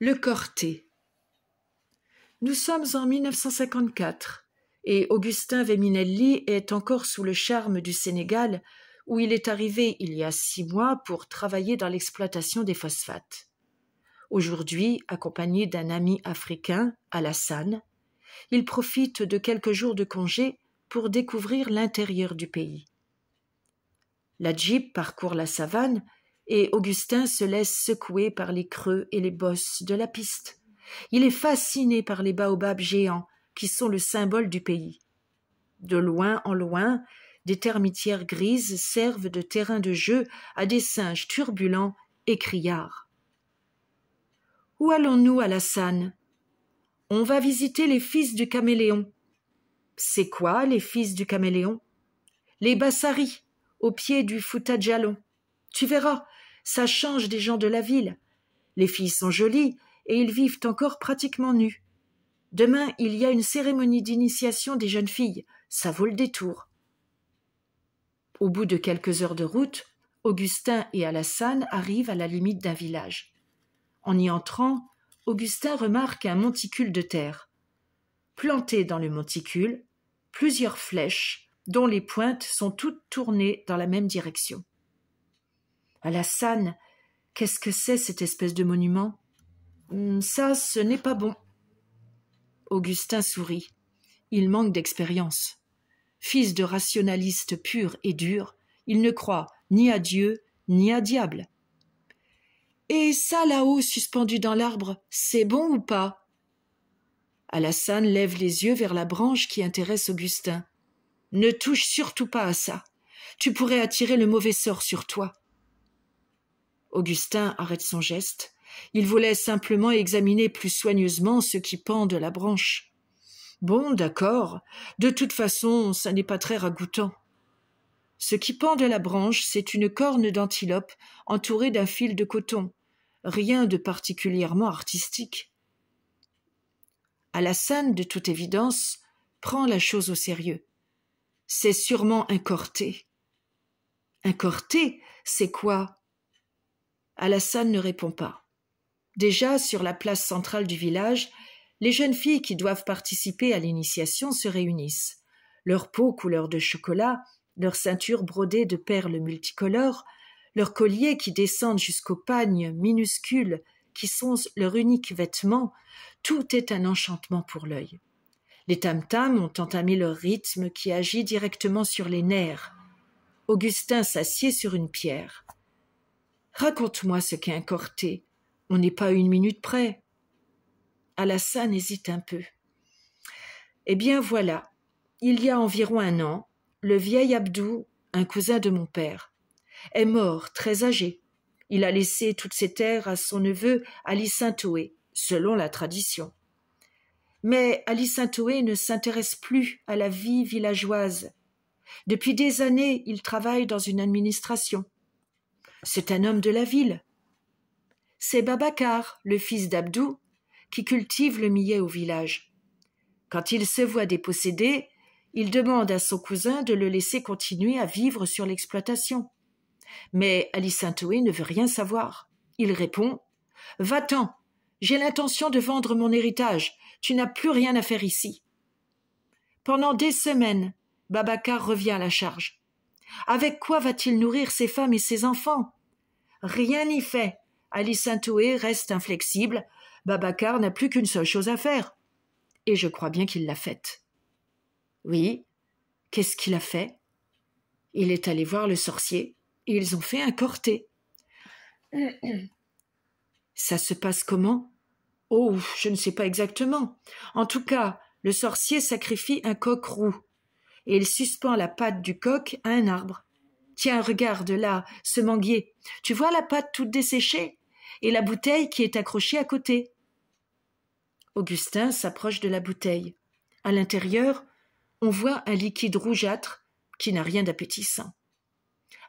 Le Corté. Nous sommes en 1954 et Augustin Veminelli est encore sous le charme du Sénégal où il est arrivé il y a six mois pour travailler dans l'exploitation des phosphates. Aujourd'hui, accompagné d'un ami africain, Alassane, il profite de quelques jours de congé pour découvrir l'intérieur du pays. La Jeep parcourt la savane et Augustin se laisse secouer par les creux et les bosses de la piste. Il est fasciné par les baobabs géants, qui sont le symbole du pays. De loin en loin, des termitières grises servent de terrain de jeu à des singes turbulents et criards. Où allons-nous, à la Sane ?»« On va visiter les fils du caméléon. C'est quoi les fils du caméléon Les Bassaris, au pied du Fouta Djalon. Tu verras, ça change des gens de la ville. Les filles sont jolies, et ils vivent encore pratiquement nus. Demain, il y a une cérémonie d'initiation des jeunes filles, ça vaut le détour. Au bout de quelques heures de route, Augustin et Alassane arrivent à la limite d'un village. En y entrant, Augustin remarque un monticule de terre. Planté dans le monticule, plusieurs flèches, dont les pointes sont toutes tournées dans la même direction. Alassane, qu'est-ce que c'est cette espèce de monument hmm, Ça, ce n'est pas bon. Augustin sourit. Il manque d'expérience. Fils de rationaliste pur et dur, il ne croit ni à Dieu ni à diable. Et ça là-haut, suspendu dans l'arbre, c'est bon ou pas Alassane lève les yeux vers la branche qui intéresse Augustin. Ne touche surtout pas à ça. Tu pourrais attirer le mauvais sort sur toi. Augustin arrête son geste. Il voulait simplement examiner plus soigneusement ce qui pend de la branche. Bon, d'accord. De toute façon, ça n'est pas très ragoûtant. Ce qui pend de la branche, c'est une corne d'antilope entourée d'un fil de coton. Rien de particulièrement artistique. Alassane, de toute évidence, prend la chose au sérieux. C'est sûrement un corté. Un corté, c'est quoi Alassane ne répond pas. Déjà, sur la place centrale du village, les jeunes filles qui doivent participer à l'initiation se réunissent. Leurs peaux couleur de chocolat, leur ceinture brodées de perles multicolores, leurs colliers qui descendent jusqu'aux pagnes minuscules qui sont leur unique vêtement, tout est un enchantement pour l'œil. Les tam-tams ont entamé leur rythme qui agit directement sur les nerfs. Augustin s'assied sur une pierre. Raconte-moi ce qu'est un corté. On n'est pas une minute près. Alassane hésite un peu. Eh bien voilà, il y a environ un an, le vieil Abdou, un cousin de mon père, est mort très âgé. Il a laissé toutes ses terres à son neveu Ali saint selon la tradition. Mais Ali saint ne s'intéresse plus à la vie villageoise. Depuis des années, il travaille dans une administration. C'est un homme de la ville. C'est Babacar, le fils d'Abdou, qui cultive le millet au village. Quand il se voit dépossédé, il demande à son cousin de le laisser continuer à vivre sur l'exploitation. Mais Ali Saintoué ne veut rien savoir. Il répond Va-t'en, j'ai l'intention de vendre mon héritage, tu n'as plus rien à faire ici. Pendant des semaines, Babacar revient à la charge. Avec quoi va-t-il nourrir ses femmes et ses enfants Rien n'y fait. Alice saint reste inflexible. Babacar n'a plus qu'une seule chose à faire. Et je crois bien qu'il l'a faite. Oui. Qu'est-ce qu'il a fait Il est allé voir le sorcier et ils ont fait un corté. Ça se passe comment Oh, je ne sais pas exactement. En tout cas, le sorcier sacrifie un coq roux et il suspend la patte du coq à un arbre. Tiens, regarde là, ce manguier. Tu vois la pâte toute desséchée et la bouteille qui est accrochée à côté. Augustin s'approche de la bouteille. À l'intérieur, on voit un liquide rougeâtre qui n'a rien d'appétissant.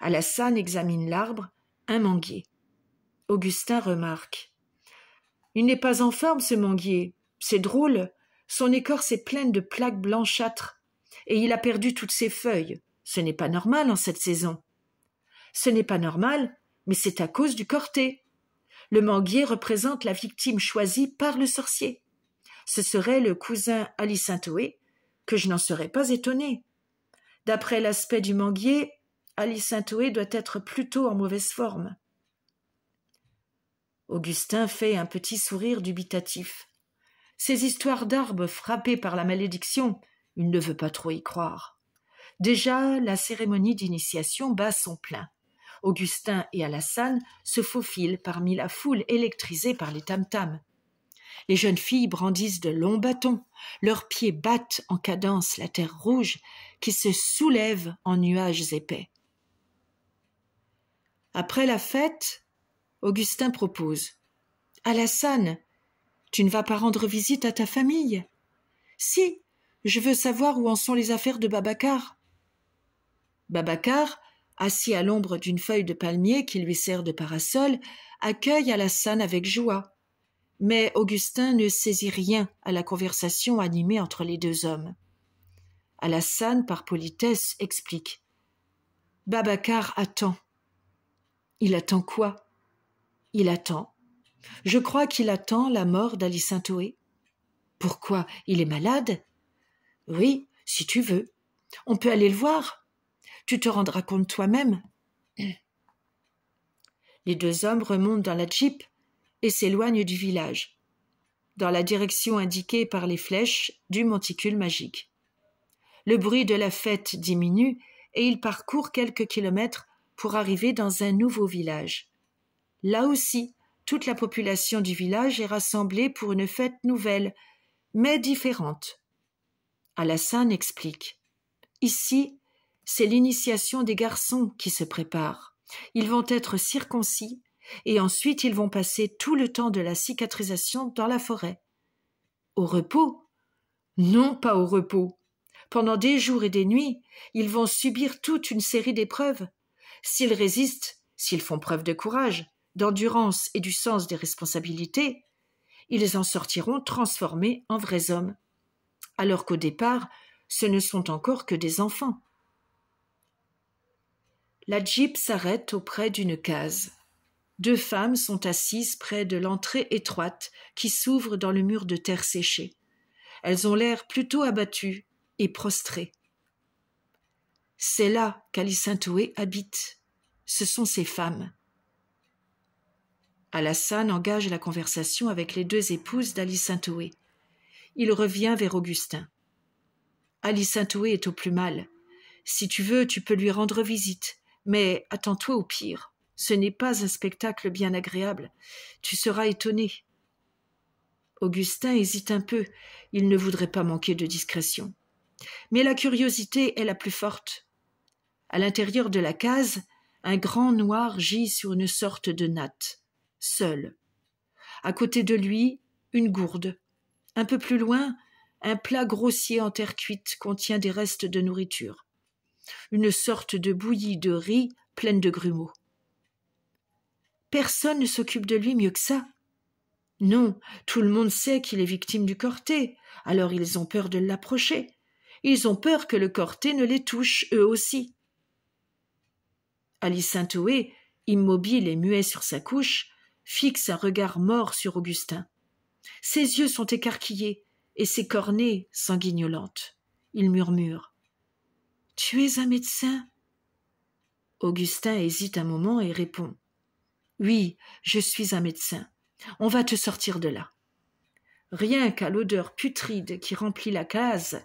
Alassane examine l'arbre, un manguier. Augustin remarque. Il n'est pas en forme, ce manguier. C'est drôle. Son écorce est pleine de plaques blanchâtres, et il a perdu toutes ses feuilles. Ce n'est pas normal en cette saison. Ce n'est pas normal, mais c'est à cause du corté. Le manguier représente la victime choisie par le sorcier. Ce serait le cousin Alicintoé, que je n'en serais pas étonné. D'après l'aspect du manguier, Alice Alicintoé doit être plutôt en mauvaise forme. Augustin fait un petit sourire dubitatif. Ces histoires d'arbres frappés par la malédiction, il ne veut pas trop y croire. Déjà, la cérémonie d'initiation bat son plein. Augustin et Alassane se faufilent parmi la foule électrisée par les tam-tams. Les jeunes filles brandissent de longs bâtons, leurs pieds battent en cadence la terre rouge qui se soulève en nuages épais. Après la fête, Augustin propose Alassane, tu ne vas pas rendre visite à ta famille Si, je veux savoir où en sont les affaires de Babacar. Babacar, assis à l'ombre d'une feuille de palmier qui lui sert de parasol, accueille Alassane avec joie. Mais Augustin ne saisit rien à la conversation animée entre les deux hommes. Alassane, par politesse, explique. Babacar attend. Il attend quoi Il attend. Je crois qu'il attend la mort Saint-Oué. Toé. Pourquoi Il est malade Oui, si tu veux. On peut aller le voir tu te rendras compte toi-même. Les deux hommes remontent dans la jeep et s'éloignent du village, dans la direction indiquée par les flèches du monticule magique. Le bruit de la fête diminue et ils parcourent quelques kilomètres pour arriver dans un nouveau village. Là aussi, toute la population du village est rassemblée pour une fête nouvelle, mais différente. Alassane explique. Ici, c'est l'initiation des garçons qui se prépare. Ils vont être circoncis, et ensuite ils vont passer tout le temps de la cicatrisation dans la forêt. Au repos Non, pas au repos. Pendant des jours et des nuits, ils vont subir toute une série d'épreuves. S'ils résistent, s'ils font preuve de courage, d'endurance et du sens des responsabilités, ils en sortiront transformés en vrais hommes. Alors qu'au départ, ce ne sont encore que des enfants la jeep s'arrête auprès d'une case. Deux femmes sont assises près de l'entrée étroite qui s'ouvre dans le mur de terre séchée. Elles ont l'air plutôt abattues et prostrées. C'est là qu'Alisintoué habite. Ce sont ses femmes. Alassane engage la conversation avec les deux épouses d'Alisintoué. Il revient vers Augustin. Alisintoué est au plus mal. Si tu veux, tu peux lui rendre visite. Mais attends-toi au pire. Ce n'est pas un spectacle bien agréable. Tu seras étonné. Augustin hésite un peu. Il ne voudrait pas manquer de discrétion. Mais la curiosité est la plus forte. À l'intérieur de la case, un grand noir gît sur une sorte de natte, seul. À côté de lui, une gourde. Un peu plus loin, un plat grossier en terre cuite contient des restes de nourriture une sorte de bouillie de riz pleine de grumeaux. Personne ne s'occupe de lui mieux que ça. Non, tout le monde sait qu'il est victime du corté, alors ils ont peur de l'approcher. Ils ont peur que le corté ne les touche eux aussi. Ali saint immobile et muet sur sa couche, fixe un regard mort sur Augustin. Ses yeux sont écarquillés et ses cornées sanguignolantes. Il murmure tu es un médecin Augustin hésite un moment et répond Oui, je suis un médecin. On va te sortir de là. Rien qu'à l'odeur putride qui remplit la case,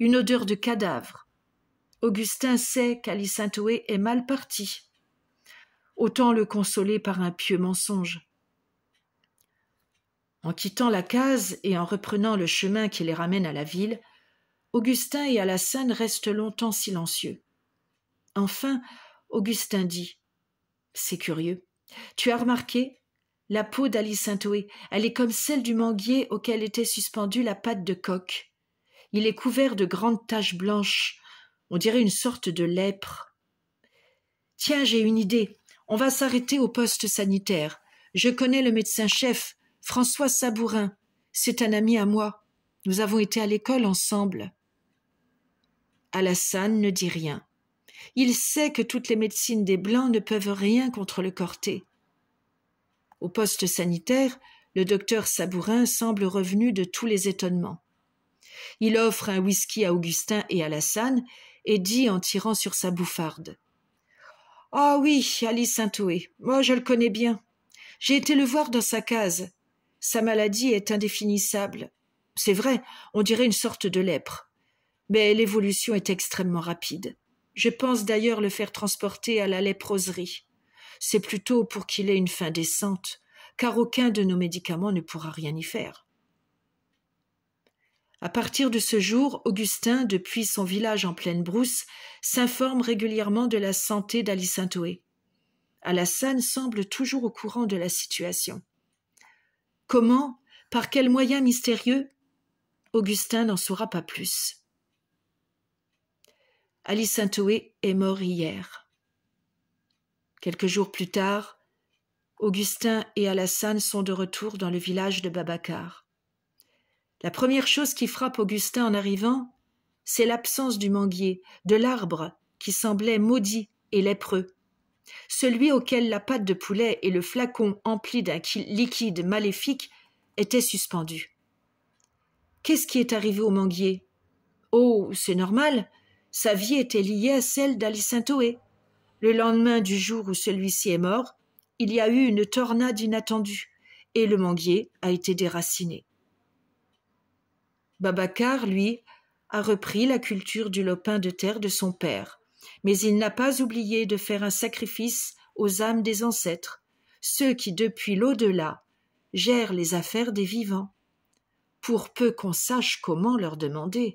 une odeur de cadavre. Augustin sait Saint-Oué est mal parti. Autant le consoler par un pieux mensonge. En quittant la case et en reprenant le chemin qui les ramène à la ville, Augustin et Alassane restent longtemps silencieux. Enfin, Augustin dit C'est curieux. Tu as remarqué La peau d'Alice Saint-Oé, elle est comme celle du manguier auquel était suspendue la patte de coq. Il est couvert de grandes taches blanches. On dirait une sorte de lèpre. Tiens, j'ai une idée. On va s'arrêter au poste sanitaire. Je connais le médecin-chef, François Sabourin. C'est un ami à moi. Nous avons été à l'école ensemble. Alassane ne dit rien. Il sait que toutes les médecines des Blancs ne peuvent rien contre le corté. Au poste sanitaire, le docteur Sabourin semble revenu de tous les étonnements. Il offre un whisky à Augustin et Alassane et dit en tirant sur sa bouffarde. Ah oui, Alice Saint-Oé, moi je le connais bien. J'ai été le voir dans sa case. Sa maladie est indéfinissable. C'est vrai, on dirait une sorte de lèpre mais l'évolution est extrêmement rapide. Je pense d'ailleurs le faire transporter à la léproserie. C'est plutôt pour qu'il ait une fin décente, car aucun de nos médicaments ne pourra rien y faire. À partir de ce jour, Augustin, depuis son village en pleine brousse, s'informe régulièrement de la santé d'Alicintoé. Alassane semble toujours au courant de la situation. Comment Par quels moyens mystérieux Augustin n'en saura pas plus. Alice saint oué est mort hier. Quelques jours plus tard, Augustin et Alassane sont de retour dans le village de Babacar. La première chose qui frappe Augustin en arrivant, c'est l'absence du manguier, de l'arbre qui semblait maudit et lépreux, celui auquel la pâte de poulet et le flacon empli d'un liquide maléfique étaient suspendus. Qu'est-ce qui est arrivé au manguier Oh, c'est normal, sa vie était liée à celle d'Alicintoé. Le lendemain du jour où celui-ci est mort, il y a eu une tornade inattendue et le manguier a été déraciné. Babacar, lui, a repris la culture du lopin de terre de son père, mais il n'a pas oublié de faire un sacrifice aux âmes des ancêtres, ceux qui, depuis l'au-delà, gèrent les affaires des vivants, pour peu qu'on sache comment leur demander.